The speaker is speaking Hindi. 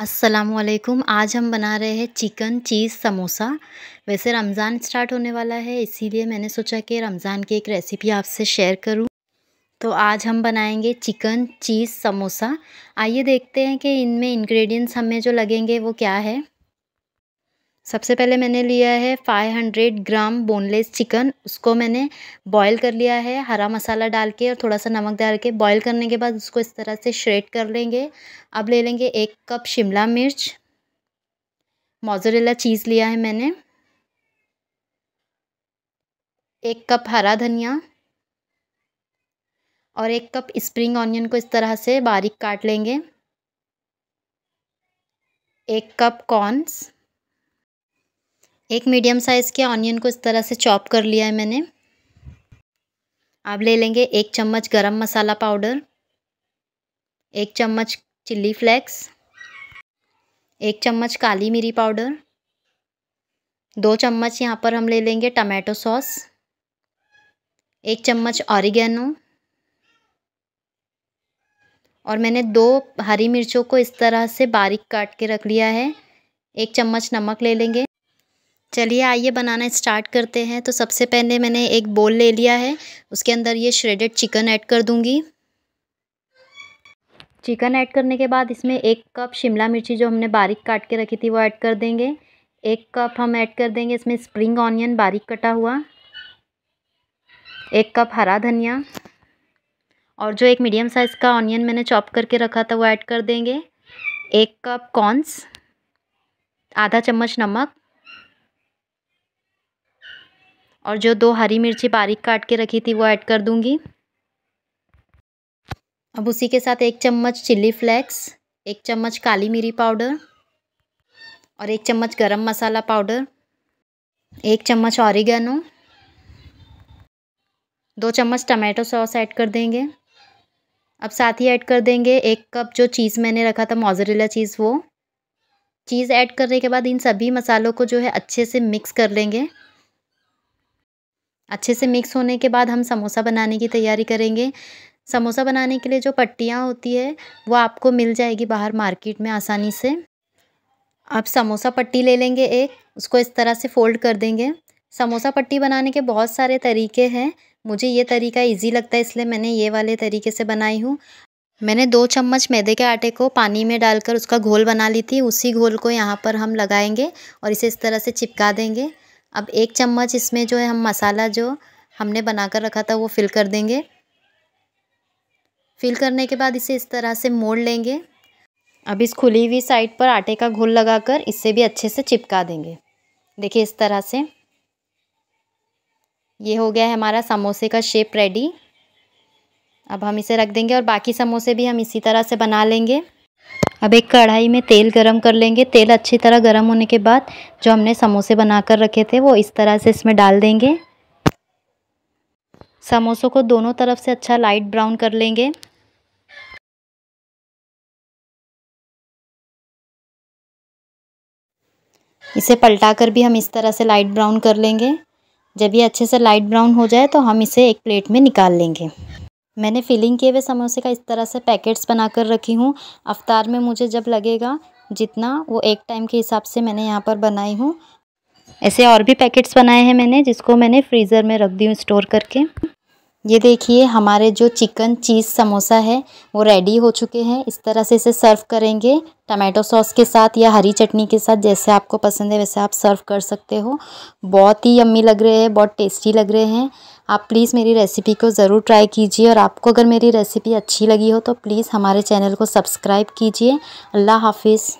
असलकुम आज हम बना रहे हैं चिकन चीज़ समोसा वैसे रमज़ान स्टार्ट होने वाला है इसीलिए मैंने सोचा कि रमज़ान की एक रेसिपी आपसे शेयर करूं तो आज हम बनाएंगे चिकन चीज़ समोसा आइए देखते हैं कि इनमें इंग्रेडिएंट्स हमें जो लगेंगे वो क्या है सबसे पहले मैंने लिया है five hundred gram boneless chicken उसको मैंने बॉयल कर लिया है हरा मसाला डाल के और थोड़ा सा नमक डाल के बॉयल करने के बाद उसको इस तरह से श्रेड कर लेंगे अब ले लेंगे एक कप शिमला मिर्च मोजरेला चीज़ लिया है मैंने एक कप हरा धनिया और एक कप स्प्रिंग ऑनियन को इस तरह से बारीक काट लेंगे एक कप कॉर्नस एक मीडियम साइज़ के ऑनियन को इस तरह से चॉप कर लिया है मैंने आप ले लेंगे एक चम्मच गरम मसाला पाउडर एक चम्मच चिल्ली फ्लेक्स एक चम्मच काली मिरी पाउडर दो चम्मच यहाँ पर हम ले लेंगे टमाटो सॉस एक चम्मच ऑरिगेनो और मैंने दो हरी मिर्चों को इस तरह से बारीक काट के रख लिया है एक चम्मच नमक ले लेंगे चलिए आइए बनाना स्टार्ट करते हैं तो सबसे पहले मैंने एक बोल ले लिया है उसके अंदर ये श्रेडेड चिकन ऐड कर दूँगी चिकन ऐड करने के बाद इसमें एक कप शिमला मिर्ची जो हमने बारीक काट के रखी थी वो ऐड कर देंगे एक कप हम ऐड कर देंगे इसमें स्प्रिंग ऑनियन बारीक कटा हुआ एक कप हरा धनिया और जो एक मीडियम साइज़ का ऑनियन मैंने चॉप करके रखा था वो ऐड कर देंगे एक कप कॉर्नस आधा चम्मच नमक और जो दो हरी मिर्ची बारीक काट के रखी थी वो ऐड कर दूँगी अब उसी के साथ एक चम्मच चिल्ली फ्लेक्स एक चम्मच काली मिरी पाउडर और एक चम्मच गरम मसाला पाउडर एक चम्मच ऑरिगेनो दो चम्मच टमाटो सॉस ऐड कर देंगे अब साथ ही ऐड कर देंगे एक कप जो चीज़ मैंने रखा था मोजरेला चीज़ वो चीज़ ऐड करने के बाद इन सभी मसालों को जो है अच्छे से मिक्स कर लेंगे अच्छे से मिक्स होने के बाद हम समोसा बनाने की तैयारी करेंगे समोसा बनाने के लिए जो पट्टियाँ होती है वो आपको मिल जाएगी बाहर मार्केट में आसानी से आप समोसा पट्टी ले लेंगे एक उसको इस तरह से फोल्ड कर देंगे समोसा पट्टी बनाने के बहुत सारे तरीके हैं मुझे ये तरीका इजी लगता है इसलिए मैंने ये वाले तरीके से बनाई हूँ मैंने दो चम्मच मैदे के आटे को पानी में डालकर उसका घोल बना ली थी उसी घोल को यहाँ पर हम लगाएंगे और इसे इस तरह से चिपका देंगे अब एक चम्मच इसमें जो है हम मसाला जो हमने बना कर रखा था वो फिल कर देंगे फिल करने के बाद इसे इस तरह से मोड़ लेंगे अब इस खुली हुई साइड पर आटे का घोल लगाकर इसे भी अच्छे से चिपका देंगे देखिए इस तरह से ये हो गया है हमारा समोसे का शेप रेडी अब हम इसे रख देंगे और बाकी समोसे भी हम इसी तरह से बना लेंगे अब एक कढ़ाई में तेल गरम कर लेंगे तेल अच्छी तरह गरम होने के बाद जो हमने समोसे बना कर रखे थे वो इस तरह से इसमें डाल देंगे समोसों को दोनों तरफ से अच्छा लाइट ब्राउन कर लेंगे इसे पलटा कर भी हम इस तरह से लाइट ब्राउन कर लेंगे जब ये अच्छे से लाइट ब्राउन हो जाए तो हम इसे एक प्लेट में निकाल लेंगे मैंने फ़िलिंग किए हुए समोसे का इस तरह से पैकेट्स बना कर रखी हूँ अवतार में मुझे जब लगेगा जितना वो एक टाइम के हिसाब से मैंने यहाँ पर बनाई हूँ ऐसे और भी पैकेट्स बनाए हैं मैंने जिसको मैंने फ्रीज़र में रख दी हूँ स्टोर करके ये देखिए हमारे जो चिकन चीज़ समोसा है वो रेडी हो चुके हैं इस तरह से इसे सर्व करेंगे टमाटो सॉस के साथ या हरी चटनी के साथ जैसे आपको पसंद है वैसे आप सर्व कर सकते हो बहुत ही यम्मी लग रहे हैं बहुत टेस्टी लग रहे हैं आप प्लीज़ मेरी रेसिपी को ज़रूर ट्राई कीजिए और आपको अगर मेरी रेसिपी अच्छी लगी हो तो प्लीज़ हमारे चैनल को सब्सक्राइब कीजिए अल्लाह हाफिज़